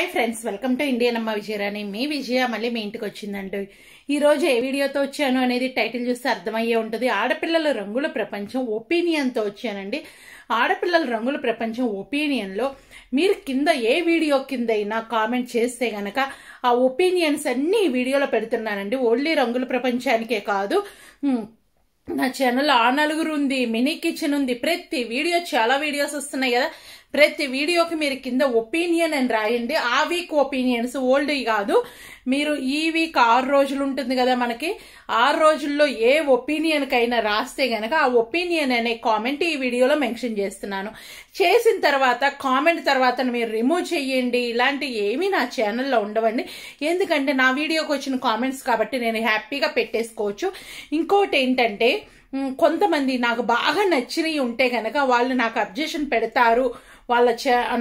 hi friends welcome to Indian అమ్మ విజయరాణి మీ విజయ మళ్ళీ మీ ఇంటికి వచ్చిందండి ఈరోజు ఏ వీడియోతో వచ్చాను అనేది టైటిల్ చూస్తే అర్థమయ్యే ఉంటుంది ఆడపిల్లల రంగుల ప్రపంచం ఒపీనియన్తో వచ్చానండి ఆడపిల్లల రంగుల ప్రపంచం ఒపీనియన్లో మీరు కింద ఏ వీడియో కింద అయినా కామెంట్ చేస్తే గనక ఆ ఒపీనియన్స్ అన్నీ వీడియోలో పెడుతున్నానండి ఓన్లీ రంగుల ప్రపంచానికే కాదు నా ఛానల్ ఆ నలుగురు ఉంది మినీ కిచెన్ ఉంది ప్రతి వీడియో చాలా వీడియోస్ వస్తున్నాయి కదా ప్రతి వీడియోకి మీరు కింద ఒపీనియన్ అని రాయండి ఆ వీక్ ఒపీనియన్స్ ఓల్డ్ కాదు మీరు ఈ వీక్ ఆరు రోజులు ఉంటుంది కదా మనకి ఆరు రోజుల్లో ఏ కైనా రాస్తే గనక ఆ ఒపీనియన్ అనే కామెంట్ ఈ వీడియోలో మెన్షన్ చేస్తున్నాను చేసిన తర్వాత కామెంట్ తర్వాత మీరు రిమూవ్ చేయండి ఇలాంటి ఏమీ నా ఛానల్లో ఉండవండి ఎందుకంటే నా వీడియోకి వచ్చిన కామెంట్స్ కాబట్టి నేను హ్యాపీగా పెట్టేసుకోవచ్చు ఇంకోటి ఏంటంటే కొంతమంది నాకు బాగా నచ్చినవి ఉంటే కనుక వాళ్ళు నాకు అబ్జెషన్ పెడతారు వాళ్ళ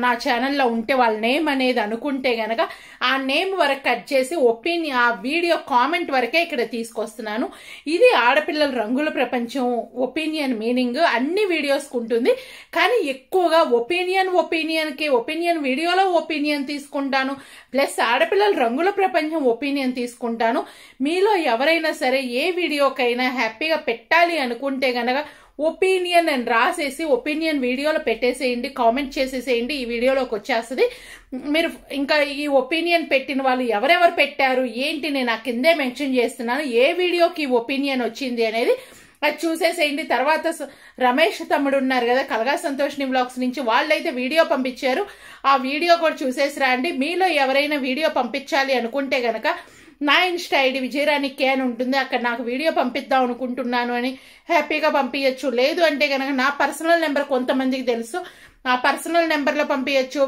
నా ఛానల్లో ఉంటే వాళ్ళ నేమ్ అనేది అనుకుంటే గనక ఆ నేమ్ వరకు కట్ చేసి ఒపీనియన్ ఆ వీడియో కామెంట్ వరకే ఇక్కడ తీసుకొస్తున్నాను ఇది ఆడపిల్లల రంగుల ప్రపంచం ఒపీనియన్ మీనింగ్ అన్ని వీడియోస్కి ఉంటుంది కానీ ఎక్కువగా ఒపీనియన్ ఒపీనియన్కి ఒపీనియన్ వీడియోలో ఒపీనియన్ తీసుకుంటాను ప్లస్ ఆడపిల్లల రంగుల ప్రపంచం ఒపీనియన్ తీసుకుంటాను మీలో ఎవరైనా సరే ఏ వీడియోకైనా హ్యాపీగా పెట్టాలి అనుకుంటే గనక ఒపీనియన్ అని రాసేసి ఒపీనియన్ వీడియోలో పెట్టేసేయండి కామెంట్ చేసేసేయండి ఈ వీడియోలోకి వచ్చేస్తుంది మీరు ఇంకా ఈ ఒపీనియన్ పెట్టిన వాళ్ళు ఎవరెవరు పెట్టారు ఏంటి నేను ఆ కిందే మెన్షన్ చేస్తున్నాను ఏ వీడియోకి ఒపీనియన్ వచ్చింది అనేది అది చూసేసేయండి తర్వాత రమేష్ తమ్ముడు ఉన్నారు కదా కలగా ని బ్లాగ్స్ నుంచి వాళ్ళైతే వీడియో పంపించారు ఆ వీడియో కూడా చూసేసి రాండి మీలో ఎవరైనా వీడియో పంపించాలి అనుకుంటే గనక నా ఇన్స్టా ఐడి అని ఉంటుంది అక్కడ నాకు వీడియో పంపిద్దాం అనుకుంటున్నాను అని హ్యాపీగా పంపించచ్చు లేదు అంటే కనుక నా పర్సనల్ నెంబర్ కొంతమందికి తెలుసు ఆ పర్సనల్ నెంబర్లో పంపించచ్చు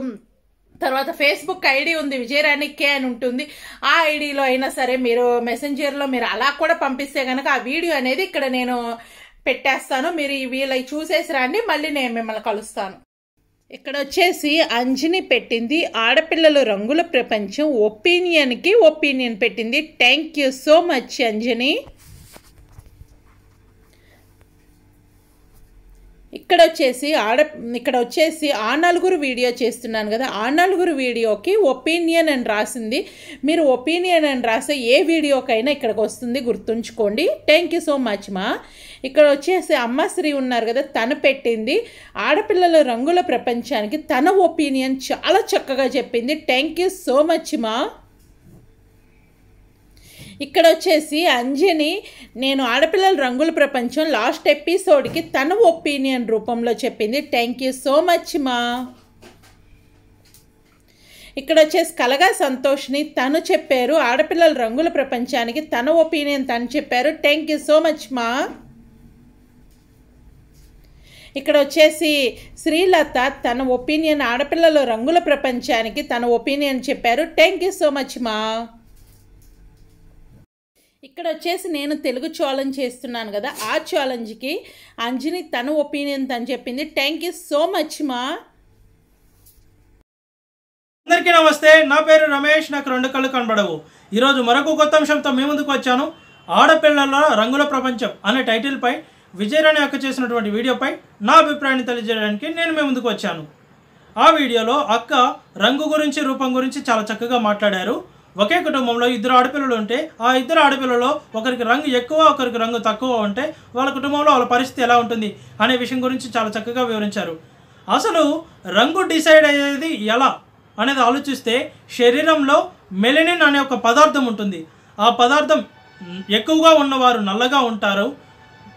తర్వాత ఫేస్బుక్ ఐడి ఉంది విజయరాణి కే అని ఉంటుంది ఆ ఐడిలో అయినా సరే మీరు మెసెంజర్లో మీరు అలా కూడా పంపిస్తే కనుక ఆ వీడియో అనేది ఇక్కడ నేను పెట్టేస్తాను మీరు వీళ్ళవి చూసేసి రాండి మళ్ళీ నేను మిమ్మల్ని కలుస్తాను ఇక్కడ వచ్చేసి అంజని పెట్టింది ఆడపిల్లల రంగుల ప్రపంచం ఒపీనియన్కి ఒపీనియన్ పెట్టింది thank you so much Anjani ఇక్కడ వచ్చేసి ఆడ ఇక్కడ వచ్చేసి ఆ నలుగురు వీడియో చేస్తున్నాను కదా ఆ నలుగురు వీడియోకి ఒపీనియన్ అని రాసింది మీరు ఒపీనియన్ అని రాసే ఏ వీడియోకైనా ఇక్కడికి వస్తుంది గుర్తుంచుకోండి థ్యాంక్ యూ సో మచ్ మా ఇక్కడ వచ్చేసి అమ్మశ్రీ ఉన్నారు కదా తను పెట్టింది ఆడపిల్లల రంగుల ప్రపంచానికి తన ఒపీనియన్ చాలా చక్కగా చెప్పింది థ్యాంక్ యూ సో మచ్ మా ఇక్కడ వచ్చేసి అంజని నేను ఆడపిల్లల రంగుల ప్రపంచం లాస్ట్ ఎపిసోడ్కి తన ఒపీనియన్ రూపంలో చెప్పింది థ్యాంక్ యూ సో మచ్ మా ఇక్కడ వచ్చేసి కలగా సంతోష్ని తను చెప్పారు ఆడపిల్లల రంగుల ప్రపంచానికి తన ఒపీనియన్ తను చెప్పారు థ్యాంక్ యూ సో మచ్ మా ఇక్కడ వచ్చేసి శ్రీలత తన ఒపీనియన్ ఆడపిల్లల రంగుల ప్రపంచానికి తన ఒపీనియన్ చెప్పారు థ్యాంక్ యూ సో మచ్ మా ఇక్కడ వచ్చేసి నేను తెలుగు ఛాలెంజ్ చేస్తున్నాను కదా ఆ ఛాలెంజ్కి అంజని తన ఒపీనియన్ తను చెప్పింది థ్యాంక్ యూ సో మచ్ మా అందరికీ నమస్తే నా పేరు రమేష్ నాకు రెండు కళ్ళు కనబడవు ఈరోజు మరొక కొత్త అంశంతో మీ ముందుకు వచ్చాను ఆడపిల్లల రంగుల ప్రపంచం అనే టైటిల్పై విజయరాణి అక్క చేసినటువంటి వీడియోపై నా అభిప్రాయాన్ని తెలియజేయడానికి నేను మీ ముందుకు వచ్చాను ఆ వీడియోలో అక్క రంగు గురించి రూపం గురించి చాలా చక్కగా మాట్లాడారు ఒకే కుటుంబంలో ఇద్దరు ఆడపిల్లలు ఉంటే ఆ ఇద్దరు ఆడపిల్లలో ఒకరికి రంగు ఎక్కువ ఒకరికి రంగు తక్కువ ఉంటే వాళ్ళ కుటుంబంలో వాళ్ళ పరిస్థితి ఎలా ఉంటుంది అనే విషయం గురించి చాలా చక్కగా వివరించారు అసలు రంగు డిసైడ్ అయ్యేది ఎలా అనేది ఆలోచిస్తే శరీరంలో మెలనిన్ అనే ఒక పదార్థం ఉంటుంది ఆ పదార్థం ఎక్కువగా ఉన్నవారు నల్లగా ఉంటారు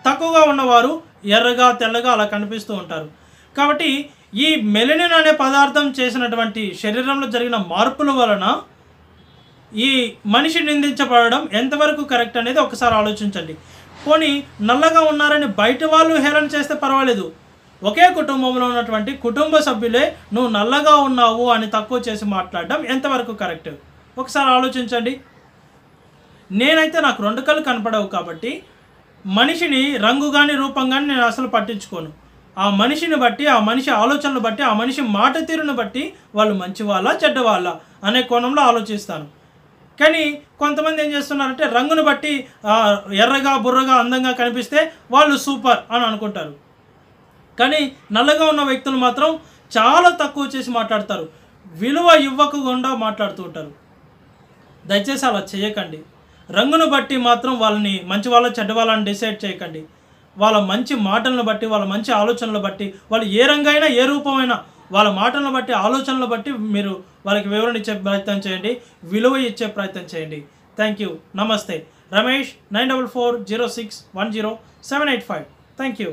తక్కువగా ఉన్నవారు ఎర్రగా తెల్లగా అలా కనిపిస్తూ ఉంటారు కాబట్టి ఈ మెలనిన్ అనే పదార్థం చేసినటువంటి శరీరంలో జరిగిన మార్పుల వలన ఈ మనిషి నిందించబడడం ఎంతవరకు కరెక్ట్ అనేది ఒకసారి ఆలోచించండి పోనీ నల్లగా ఉన్నారని బయట వాళ్ళు హేళన చేస్తే పర్వాలేదు ఒకే కుటుంబంలో ఉన్నటువంటి కుటుంబ సభ్యులే నువ్వు నల్లగా ఉన్నావు అని తక్కువ చేసి మాట్లాడడం ఎంతవరకు కరెక్ట్ ఒకసారి ఆలోచించండి నేనైతే నాకు రెండు కళ్ళు కనపడవు కాబట్టి మనిషిని రంగు కానీ రూపం కానీ నేను అసలు పట్టించుకోను ఆ మనిషిని బట్టి ఆ మనిషి ఆలోచనలు బట్టి ఆ మనిషి మాట తీరును బట్టి వాళ్ళు మంచివాళ్ళ చెడ్డవాళ్ళ అనే కోణంలో ఆలోచిస్తాను కానీ కొంతమంది ఏం చేస్తున్నారంటే రంగును బట్టి ఎర్రగా బుర్రగా అందంగా కనిపిస్తే వాళ్ళు సూపర్ అని అనుకుంటారు కానీ నల్లగా ఉన్న వ్యక్తులు మాత్రం చాలా తక్కువ చేసి మాట్లాడతారు విలువ ఇవ్వకుండా మాట్లాడుతూ ఉంటారు దయచేసి అలా చేయకండి రంగును బట్టి మాత్రం వాళ్ళని మంచి వాళ్ళ చెడ్డ వాళ్ళని డిసైడ్ చేయకండి వాళ్ళ మంచి మాటలను బట్టి వాళ్ళ మంచి ఆలోచనలు బట్టి వాళ్ళు ఏ రంగైనా ఏ రూపమైనా వాళ్ళ మాటలను బట్టి ఆలోచనలు బట్టి మీరు వాళ్ళకి వివరణ ఇచ్చే ప్రయత్నం చేయండి విలువ ఇచ్చే ప్రయత్నం చేయండి థ్యాంక్ యూ నమస్తే Ramesh nine double four zero six one zero seven eight five thank you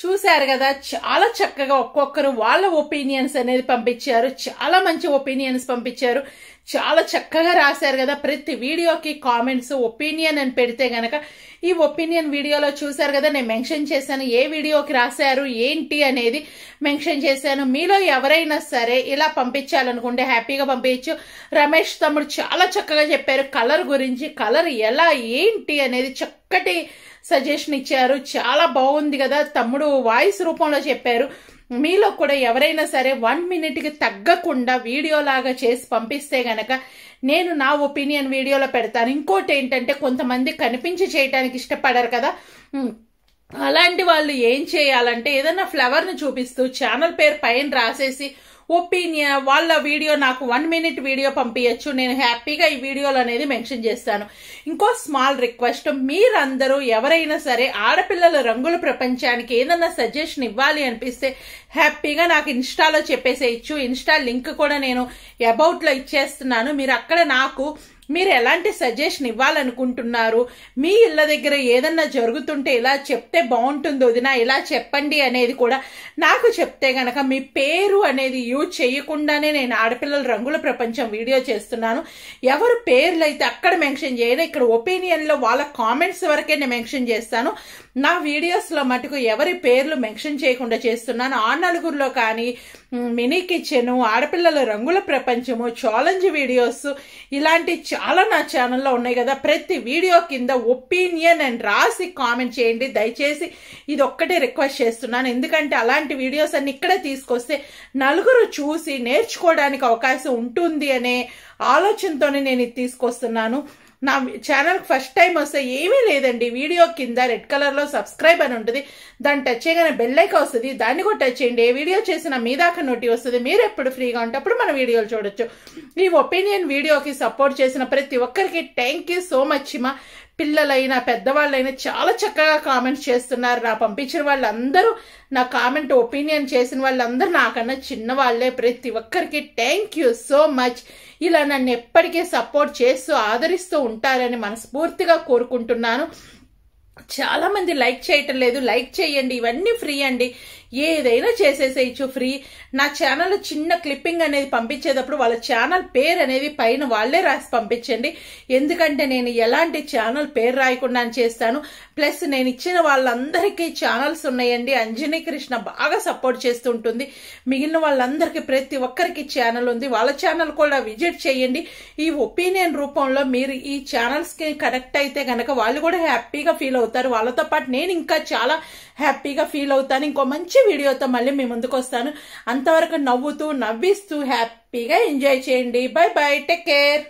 చూశారు కదా చాలా చక్కగా ఒక్కొక్కరు వాళ్ళ ఒపీనియన్స్ అనేది పంపించారు చాలా మంచి ఒపీనియన్స్ పంపించారు చాలా చక్కగా రాశారు కదా ప్రతి వీడియోకి కామెంట్స్ ఒపీనియన్ అని పెడితే గనక ఈ ఒపీనియన్ వీడియోలో చూశారు కదా నేను మెన్షన్ చేశాను ఏ వీడియోకి రాశారు ఏంటి అనేది మెన్షన్ చేశాను మీలో ఎవరైనా సరే ఇలా పంపించాలనుకుంటే హ్యాపీగా పంపించచ్చు రమేష్ తమ్ముడు చాలా చక్కగా చెప్పారు కలర్ గురించి కలర్ ఎలా ఏంటి అనేది చక్కటి సజెషన్ ఇచ్చారు చాలా బాగుంది కదా తమ్ముడు వాయిస్ రూపంలో చెప్పారు మీలో కూడా ఎవరైనా సరే వన్ మినిట్కి తగ్గకుండా వీడియోలాగా చేసి పంపిస్తే గనక నేను నా ఒపీనియన్ వీడియోలో పెడతాను ఇంకోటి ఏంటంటే కొంతమంది కనిపించి చేయడానికి ఇష్టపడరు కదా అలాంటి వాళ్ళు ఏం చేయాలంటే ఏదైనా ఫ్లవర్ని చూపిస్తూ ఛానల్ పేరు పైన రాసేసి ఒపీనియన్ వాళ్ళ వీడియో నాకు వన్ మినిట్ వీడియో పంపించచ్చు నేను హ్యాపీగా ఈ వీడియోలు అనేది మెన్షన్ చేస్తాను ఇంకో స్మాల్ రిక్వెస్ట్ మీరందరూ ఎవరైనా సరే ఆడపిల్లల రంగుల ప్రపంచానికి ఏదన్నా సజెషన్ ఇవ్వాలి అనిపిస్తే హ్యాపీగా నాకు ఇన్స్టాలో చెప్పేసేయచ్చు ఇన్స్టా లింక్ కూడా నేను అబౌట్లో ఇచ్చేస్తున్నాను మీరు అక్కడ నాకు మీరు ఎలాంటి సజెషన్ ఇవ్వాలనుకుంటున్నారు మీ ఇళ్ళ దగ్గర ఏదన్నా జరుగుతుంటే ఇలా చెప్తే బాగుంటుంది వదిన ఇలా చెప్పండి అనేది కూడా నాకు చెప్తే గనక మీ పేరు అనేది యూజ్ చేయకుండానే నేను ఆడపిల్లల రంగుల ప్రపంచం వీడియో చేస్తున్నాను ఎవరు పేర్లు అయితే అక్కడ మెన్షన్ చేయను ఇక్కడ ఒపీనియన్లో వాళ్ళ కామెంట్స్ వరకే నేను మెన్షన్ చేస్తాను నా వీడియోస్లో మటుకు ఎవరి పేర్లు మెన్షన్ చేయకుండా చేస్తున్నాను ఆ నలుగురిలో కానీ మినీ కిచెను ఆడపిల్లల రంగుల ప్రపంచము ఛాలెంజ్ వీడియోస్ ఇలాంటి చాలా నా ఛానల్లో ఉన్నాయి కదా ప్రతి వీడియో కింద ఒపీనియన్ అండ్ రాసి కామెంట్ చేయండి దయచేసి ఇది ఒక్కటే రిక్వెస్ట్ చేస్తున్నాను ఎందుకంటే అలాంటి వీడియోస్ అన్ని ఇక్కడే తీసుకొస్తే నలుగురు చూసి నేర్చుకోవడానికి అవకాశం ఉంటుంది అనే ఆలోచనతోనే నేను ఇది తీసుకొస్తున్నాను నా ఛానల్కి ఫస్ట్ టైం వస్తే ఏమీ లేదండి వీడియో కింద రెడ్ కలర్లో సబ్స్క్రైబ్ అని ఉంటుంది దాన్ని టచ్ చేయగానే బెల్లైక వస్తుంది దాన్ని కూడా టచ్ చేయండి ఏ వీడియో చేసిన మీ దాకా నోటి వస్తుంది మీరు ఎప్పుడు ఫ్రీగా ఉంటప్పుడు మన వీడియోలు చూడొచ్చు ఈ ఒపీనియన్ వీడియోకి సపోర్ట్ చేసిన ప్రతి ఒక్కరికి థ్యాంక్ యూ సో మచ్ మా పిల్లలైనా పెద్దవాళ్ళైనా చాలా చక్కగా కామెంట్స్ చేస్తున్నారు నా పంపించిన వాళ్ళందరూ నా కామెంట్ ఒపీనియన్ చేసిన వాళ్ళందరూ నాకన్నా చిన్నవాళ్లే ప్రతి ఒక్కరికి థ్యాంక్ యూ సో మచ్ ఇలా నన్ను ఎప్పటికీ సపోర్ట్ చేస్తూ ఆదరిస్తూ ఉంటారని మనస్ఫూర్తిగా కోరుకుంటున్నాను చాలామంది లైక్ చేయటం లేదు లైక్ చేయండి ఇవన్నీ ఫ్రీ అండి ఏదైనా చేసేసేయచ్చు ఫ్రీ నా ఛానల్ చిన్న క్లిప్పింగ్ అనేది పంపించేటప్పుడు వాళ్ళ ఛానల్ పేరు అనేది పైన వాళ్ళే రాసి పంపించండి ఎందుకంటే నేను ఎలాంటి ఛానల్ పేరు రాయకుండా చేస్తాను ప్లస్ నేను ఇచ్చిన వాళ్ళందరికీ ఛానల్స్ ఉన్నాయండి అంజనీ కృష్ణ బాగా సపోర్ట్ చేస్తుంటుంది మిగిలిన వాళ్ళందరికీ ప్రతి ఒక్కరికి ఛానల్ ఉంది వాళ్ళ ఛానల్ కూడా విజిట్ చేయండి ఈ ఒపీనియన్ రూపంలో మీరు ఈ ఛానల్స్కి కనెక్ట్ అయితే కనుక వాళ్ళు కూడా హ్యాపీగా ఫీల్ అవుతారు వాళ్ళతో పాటు నేను ఇంకా చాలా హ్యాపీగా ఫీల్ అవుతాను ఇంకో మంచి వీడియోతో మళ్ళీ మీ ముందుకు వస్తాను అంతవరకు నవ్వుతూ నవ్విస్తూ హ్యాపీగా ఎంజాయ్ చేయండి బై బై టేక్ కేర్